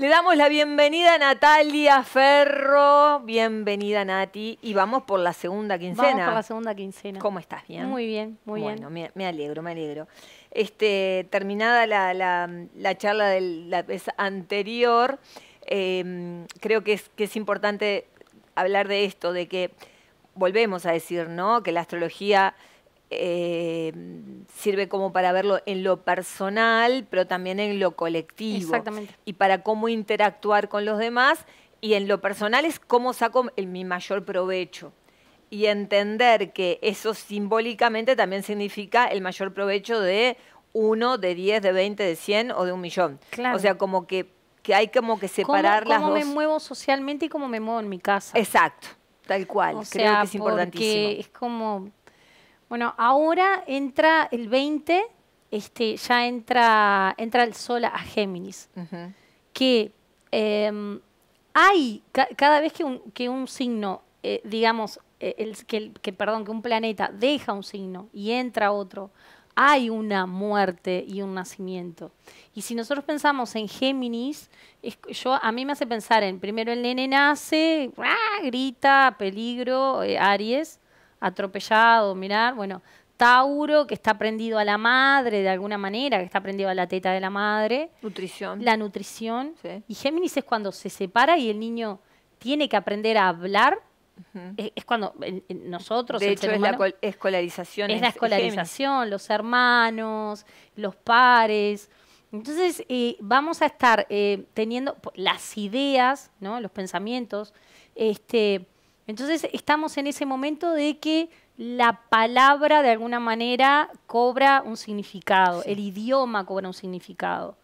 Le damos la bienvenida a Natalia Ferro. Bienvenida, Nati. Y vamos por la segunda quincena. Vamos por la segunda quincena. ¿Cómo estás? ¿Bien? Muy bien, muy bien. Bueno, me, alegro, me alegro. Este, terminada la, charla de la vez anterior, em, creo que es, que es importante hablar de esto, de que volvemos a decir, ¿no? Que la astrología em, sirve como para verlo en lo personal, pero también en lo colectivo. Exactamente. Y para cómo interactuar con los demás. Y en lo personal es cómo saco mi mayor provecho. Y entender que eso simbólicamente también significa el mayor provecho de uno, de diez, de veinte, de cien o de un millón. Claro. O sea, como que, que hay como que separar las las cómo me muevo socialmente y cómo me muevo en mi casa. Exacto, tal cual. Creo sea, que es importantísimo. Es como bueno, ahora entra el 20, este, ya entra, entra el sol a Géminis, que em, hay, cada vez que un, que un signo, eh, digamos, eh, el, que, perdón, que un planeta deja un signo y entra otro, hay una muerte y un nacimiento. Y si nosotros pensamos en Géminis, yo, a mí me hace pensar en, primero el nene nace, grita, peligro, eh, Aries, atropellado, mirar, bueno, Tauro, que está prendido a la madre de alguna manera, que está prendido a la teta de la madre. Nutrición. La nutrición. Y Géminis es cuando se separa y el niño tiene que aprender a hablar. es, cuando nosotros... De hecho, es la escolarización. Es la escolarización, los hermanos, los pares. Entonces, eh, vamos a estar eh, teniendo las ideas, ¿no? los pensamientos. Este, entonces estamos en ese momento de que la palabra de alguna manera cobra un significado, el idioma cobra un significado.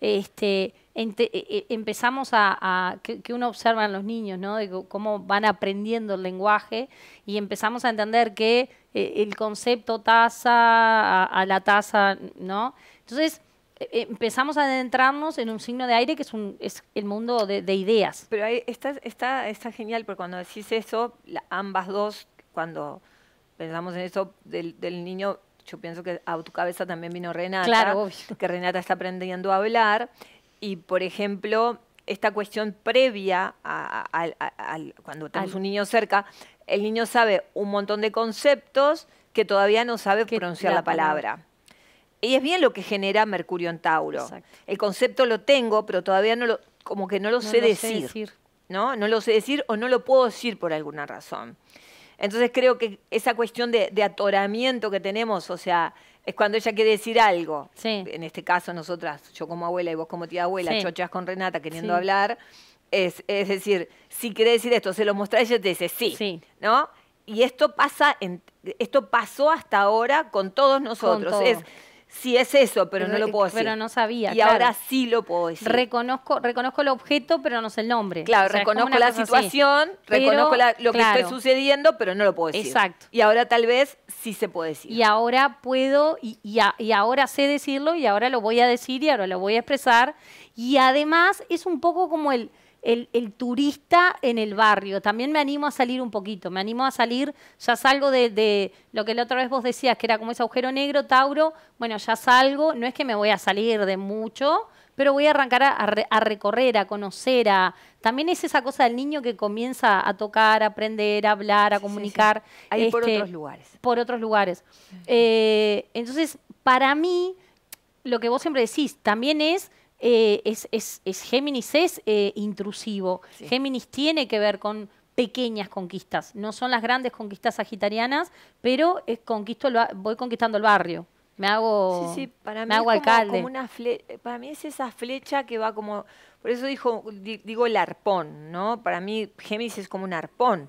Este, e, e, empezamos a, que, uno observa en los niños, ¿no? De cómo van aprendiendo el lenguaje y empezamos a entender que eh, el concepto taza a, a la taza, ¿no? Entonces, eh, empezamos a adentrarnos en un signo de aire que es, un, es el mundo de, ideas. Pero ahí está, está, genial, porque cuando decís eso, ambas dos, cuando pensamos en eso del, del, niño, yo pienso que a tu cabeza también vino Renata, claro, que Renata está aprendiendo a hablar, y por ejemplo, esta cuestión previa a, cuando tenemos un niño cerca, el niño sabe un montón de conceptos que todavía no sabe pronunciar la palabra. Y es bien lo que genera Mercurio en Tauro. El concepto lo tengo, pero todavía no lo, como que no lo, sé, decir, ¿no? No lo sé decir o no lo puedo decir por alguna razón. Entonces creo que esa cuestión de, atoramiento que tenemos, o sea, es cuando ella quiere decir algo. En este caso, nosotras, yo como abuela y vos como tía abuela, sí. chochas con Renata queriendo hablar. Es, decir, si quiere decir esto, se lo y ella te dice sí, ¿no? Y esto pasa esto pasó hasta ahora con todos nosotros sí es eso, pero, no lo eh, puedo decir. Pero no sabía. Y ahora sí lo puedo decir. Reconozco, reconozco el objeto, pero no sé el nombre. Claro, reconozco la situación, reconozco lo que está sucediendo, pero no lo puedo decir. Exacto. Y ahora tal vez sí se puede decir. Y ahora puedo, y, ahora sé decirlo, y ahora lo voy a decir, y ahora lo voy a expresar. Y además es un poco como el... El, turista en el barrio. También me animo a salir un poquito, me animo a salir, ya salgo de, de, lo que la otra vez vos decías, que era como ese agujero negro, Tauro. Bueno, ya salgo, no es que me voy a salir de mucho, pero voy a arrancar a, recorrer, a conocer, a... También es esa cosa del niño que comienza a tocar, a aprender, a hablar, a comunicar. Ahí por otros lugares. Por otros lugares. Eh, entonces, para mí, lo que vos siempre decís también es... Eh, es, Géminis es eh, intrusivo. Géminis tiene que ver con pequeñas conquistas. No son las grandes conquistas sagitarianas, pero es conquisto, voy conquistando el barrio me hago, para mí alcalde. para mí es esa flecha que va como, por eso dijo, digo el arpón, ¿no? Para mí Géminis es como un arpón.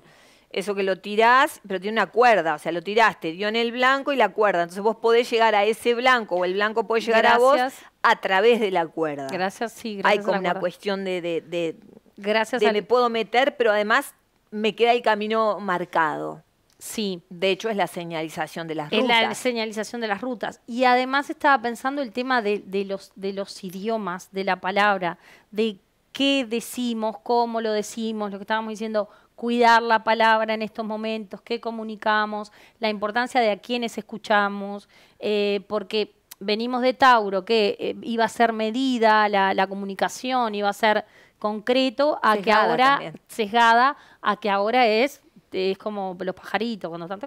Eso que lo tirás, pero tiene una cuerda, o sea, lo tiraste, dio en el blanco y la cuerda. Entonces vos podés llegar a ese blanco o el blanco puede llegar a vos a través de la cuerda. Gracias, sí, gracias. Hay como una cuestión de, de, gracias de me puedo meter, pero además me queda el camino marcado. Sí. De hecho, es la señalización de las rutas. Es la señalización de las rutas. Y además estaba pensando el tema de, los, idiomas, de la palabra, de qué decimos, cómo lo decimos, lo que estábamos diciendo, cuidar la palabra en estos momentos, qué comunicamos, la importancia de a quienes escuchamos, eh, porque venimos de Tauro, que eh, iba a ser medida la, comunicación, iba a ser concreto, a que ahora, sesgada, a que ahora es este, es como los pajaritos, cuando están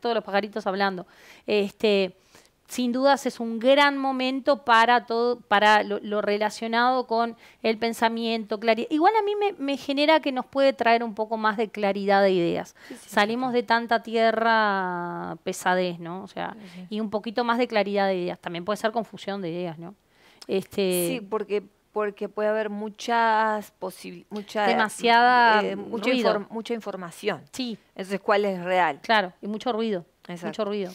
todos los pajaritos hablando. Este, sin dudas es un gran momento para todo, para lo, relacionado con el pensamiento, claridad. Igual a mí me, genera que nos puede traer un poco más de claridad de ideas. Salimos de tanta tierra pesadez, ¿no? O sea, y un poquito más de claridad de ideas. También puede ser confusión de ideas, ¿no? Este... Sí, porque porque puede haber muchas mucha demasiada eh, mucho ruido. mucha información. Sí. es ¿cuál es real? Claro, y mucho ruido. Exacto. Mucho ruido.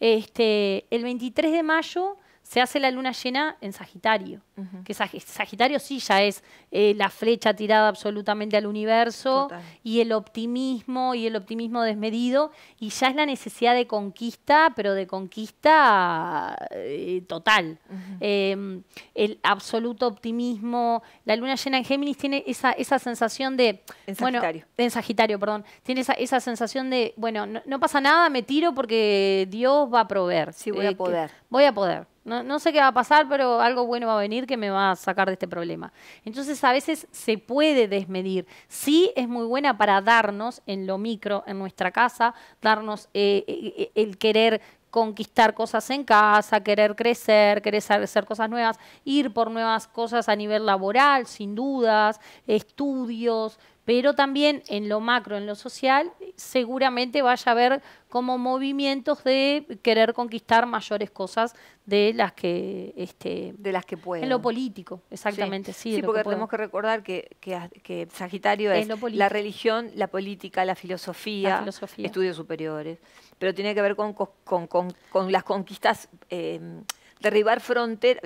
Este, el 23 de mayo se hace la luna llena en Sagitario, que Sagitario sí ya es eh, la flecha tirada absolutamente al universo y el optimismo y el optimismo desmedido y ya es la necesidad de conquista, pero de conquista eh, total. Em, el absoluto optimismo, la luna llena en Géminis tiene esa, esa sensación de... En Sagitario. Bueno, en Sagitario, perdón. Tiene esa, esa sensación de, bueno, no, no, pasa nada, me tiro porque Dios va a proveer. Sí, voy a eh, poder. Voy a poder. No, sé qué va a pasar, pero algo bueno va a venir que me va a sacar de este problema. Entonces a veces se puede desmedir. Sí es muy buena para darnos en lo micro, en nuestra casa, darnos eh, eh, eh, el querer conquistar cosas en casa, querer crecer, querer hacer cosas nuevas, ir por nuevas cosas a nivel laboral, sin dudas, estudios, pero también en lo macro, en lo social, seguramente vaya a haber como movimientos de querer conquistar mayores cosas de las que este, de las que pueden. En lo político, exactamente, sí. Sí, porque tenemos que recordar que, ah, Sagitario es, la religión, la política, la filosofía, estudios superiores, pero tiene que ver con, las conquistas. Eh, derribar fronteras,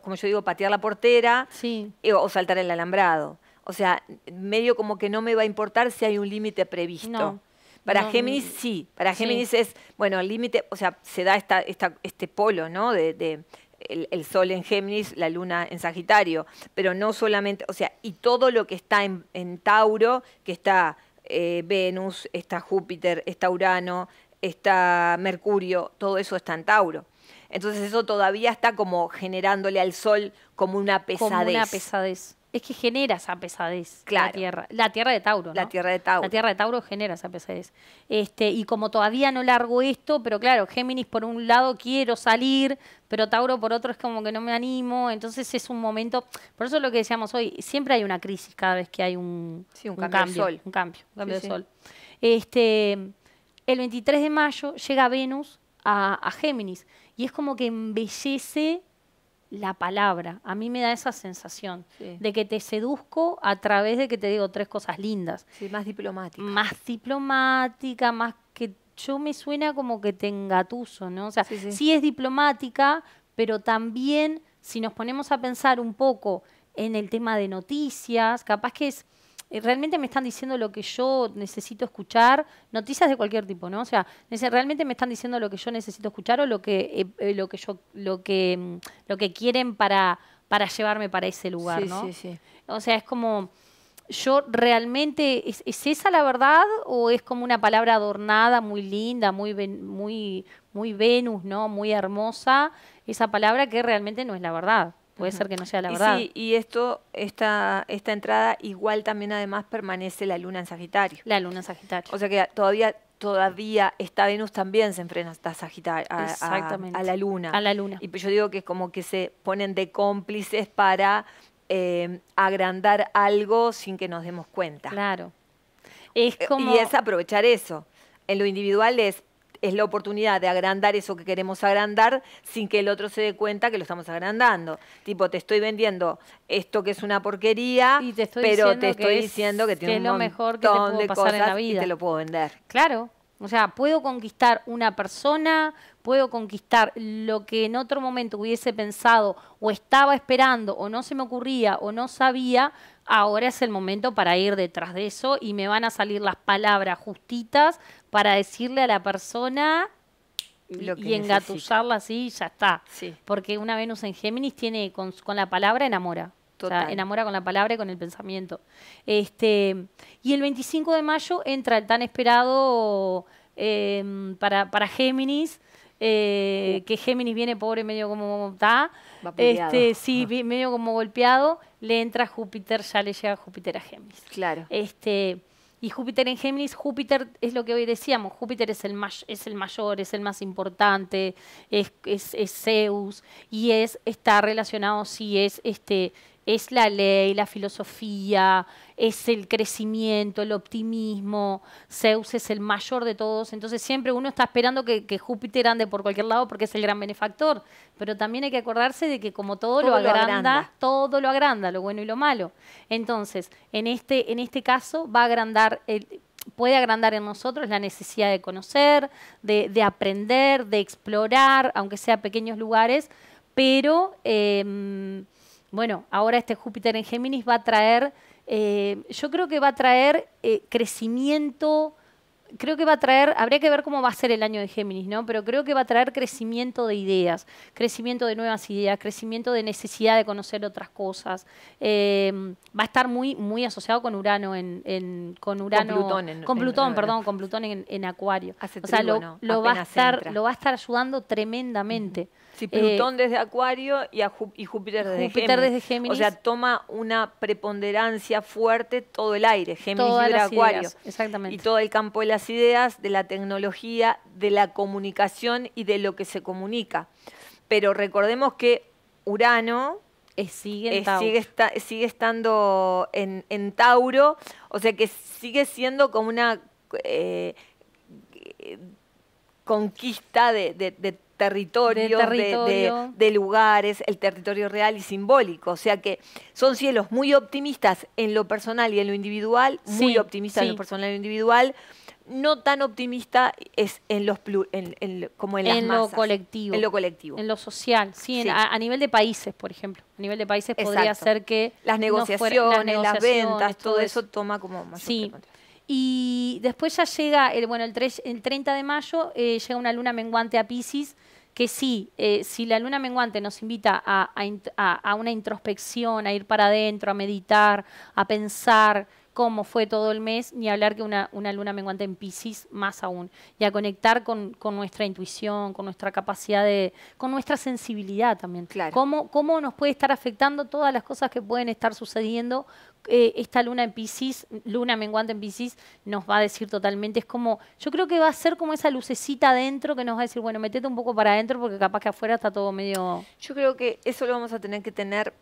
como yo digo, patear la portera eh, o saltar el alambrado. O sea, medio como que no me va a importar si hay un límite previsto. para Géminis sí, para Géminis es, bueno, el límite, o sea, se da esta, este polo, ¿no? De, el, sol en Géminis, la luna en Sagitario, pero no solamente, o sea, y todo lo que está en, Tauro, que está eh, Venus, está Júpiter, está Urano, está Mercurio, todo eso está en Tauro. Entonces eso todavía está como generándole al sol como una pesadez. Como una pesadez es que genera esa pesadez la tierra la tierra de Tauro la tierra de Tauro la tierra de Tauro genera esa pesadez este y como todavía no largo esto pero claro Géminis por un lado quiero salir pero Tauro por otro es como que no me animo entonces es un momento por eso es lo que decíamos hoy siempre hay una crisis cada vez que hay un, cambio, de sol. un cambio cambio de sol este el 23 de mayo llega Venus a, a Géminis y es como que embellece la palabra. A mí me da esa sensación de que te seduzco a través de que te digo tres cosas lindas. Sí, más diplomática. Más diplomática, más que yo me suena como que te engatuso, ¿no? O sea, sí es diplomática, pero también si nos ponemos a pensar un poco en el tema de noticias, capaz que es eh, realmente me están diciendo lo que yo necesito escuchar, noticias de cualquier tipo, ¿no? O sea, realmente me están diciendo lo que yo necesito escuchar o lo que, eh, eh, lo que yo, lo que, mm, lo que quieren para, para llevarme para ese lugar, ¿no? Sí, sí. O sea, es como yo realmente, ¿es, ¿es, esa la verdad o es como una palabra adornada, muy linda, muy, muy, muy Venus, ¿no? Muy hermosa, esa palabra que realmente no es la verdad? Puede ser que no sea la verdad. Sí, y esto, esta, esta entrada igual también además permanece la luna en Sagitario. La luna en Sagitario. O sea que todavía todavía está Venus también se enfrenta a la luna. A la luna. Y yo digo que es como que se ponen de cómplices para eh, agrandar algo sin que nos demos cuenta. Claro. Es eh, como... Y es aprovechar eso. En lo individual es es la oportunidad de agrandar eso que queremos agrandar sin que el otro se dé cuenta que lo estamos agrandando. Tipo, te estoy vendiendo esto que es una porquería, pero te estoy diciendo que, tiene un lo mejor que te puedo de pasar en la vida. te lo puedo vender. Claro. O sea, puedo conquistar una persona, puedo conquistar lo que en otro momento hubiese pensado o estaba esperando o no se me ocurría o no sabía, ahora es el momento para ir detrás de eso y me van a salir las palabras justitas para decirle a la persona y engatusarla así y ya está. Porque una Venus en Géminis tiene con, la palabra enamora. Total. enamora con la palabra y con el pensamiento. Este, y el 25 de mayo entra el tan esperado em, para, Géminis. Eh, uh. que Géminis viene pobre medio como está, este, sí, ah. medio como golpeado, le entra Júpiter, ya le llega Júpiter a Géminis. Claro. Este, y Júpiter en Géminis, Júpiter es lo que hoy decíamos, Júpiter es el, es el mayor, es el más importante, es, es, Zeus, y es, está relacionado, si es este, es la ley, la filosofía, es el crecimiento, el optimismo. Zeus es el mayor de todos. Entonces siempre uno está esperando que, Júpiter ande por cualquier lado porque es el gran benefactor. Pero también hay que acordarse de que como todo, lo, agranda, todo lo agranda, lo bueno y lo malo. Entonces, en este, en este caso va a agrandar puede agrandar en nosotros la necesidad de conocer, de, aprender, de explorar, aunque sea pequeños lugares, pero em, bueno, ahora este Júpiter en Géminis va a traer, eh, yo creo que va a traer eh, crecimiento, creo que va a traer, habría que ver cómo va a ser el año de Géminis, ¿no? Pero creo que va a traer crecimiento de ideas, crecimiento de nuevas ideas, crecimiento de necesidad de conocer otras cosas. Eh, va a estar muy, muy asociado con Urano en, con Urano. Con Plutón, con Plutón en, perdón, con Plutón en, Acuario. o sea, lo, va a estar, lo va a estar ayudando tremendamente. Sí, eh, Plutón desde Acuario y, Júpiter, desde, Géminis. O sea, toma una preponderancia fuerte todo el aire, Géminis y Acuario. exactamente. Y todo el campo de las ideas, de la tecnología, de la comunicación y de lo que se comunica. Pero recordemos que Urano sigue, sigue, estando en, Tauro, o sea que sigue siendo como una... Eh, conquista de, de, de territorio. de, lugares, el territorio real y simbólico. O sea que son cielos muy optimistas en lo personal y en lo individual, muy optimistas en lo personal y en lo individual, no tan optimista es en los como en, las masas, lo colectivo, en lo colectivo, en lo social, sí, A, nivel de países, por ejemplo, a nivel de países podría ser que las negociaciones, las, ventas, todo, eso, toma como más sí. Y después ya llega el bueno el, 30 de mayo eh, llega una luna menguante a Pisces que sí, eh, si la luna menguante nos invita a, a, a una introspección, a ir para adentro, a meditar, a pensar, cómo fue todo el mes, ni hablar que una, una luna menguante en Pisces más aún, y a conectar con, nuestra intuición, con nuestra capacidad de, con nuestra sensibilidad también. Claro. ¿Cómo, cómo nos puede estar afectando todas las cosas que pueden estar sucediendo eh, esta luna en piscis luna menguante en Pisces, nos va a decir totalmente, es como, yo creo que va a ser como esa lucecita adentro que nos va a decir, bueno, metete un poco para adentro porque capaz que afuera está todo medio... Yo creo que eso lo vamos a tener que tener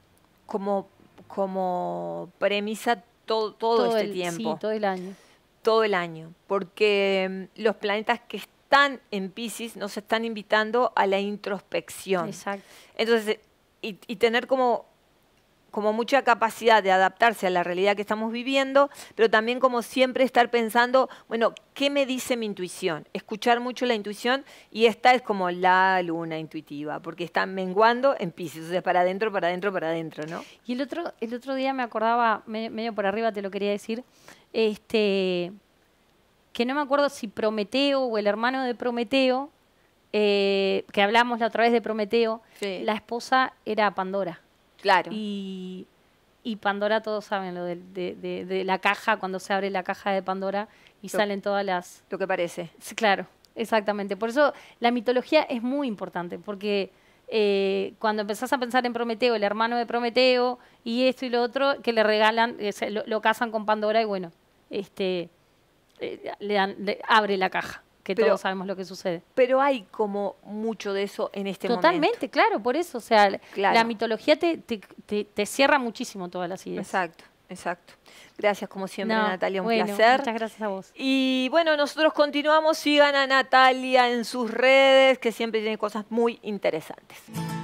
como, como premisa todo, todo, este el, tiempo. Sí, todo el año. Todo el año, porque mm, los planetas que están en Pisces nos están invitando a la introspección. Exacto. Entonces, y tener como como mucha capacidad de adaptarse a la realidad que estamos viviendo, pero también como siempre estar pensando, bueno, ¿qué me dice mi intuición? Escuchar mucho la intuición y esta es como la luna intuitiva, porque está menguando en pisos, o para adentro, para adentro, para adentro, ¿no? Y el otro, el otro día me acordaba, medio, por arriba te lo quería decir, este, que no me acuerdo si Prometeo o el hermano de Prometeo, eh, que hablamos la otra vez de Prometeo, la esposa era Pandora. Claro. Y, y Pandora, todos saben lo de, de, la caja, cuando se abre la caja de Pandora y salen todas las... Lo que parece. Claro, exactamente. Por eso la mitología es muy importante, porque... Eh, cuando empezás a pensar en Prometeo, el hermano de Prometeo y esto y lo otro, que le regalan, eh, lo, casan con Pandora y bueno, este, eh, le, dan, abre la caja que todos sabemos lo que sucede. Pero hay como mucho de eso en este Totalmente, momento. Totalmente, claro, por eso. O sea, la mitología te, cierra muchísimo todas las ideas. Exacto. Exacto. Gracias como siempre Natalia, un placer. Muchas gracias a vos. Y bueno, nosotros continuamos, sigan a Natalia en sus redes, que siempre tiene cosas muy interesantes.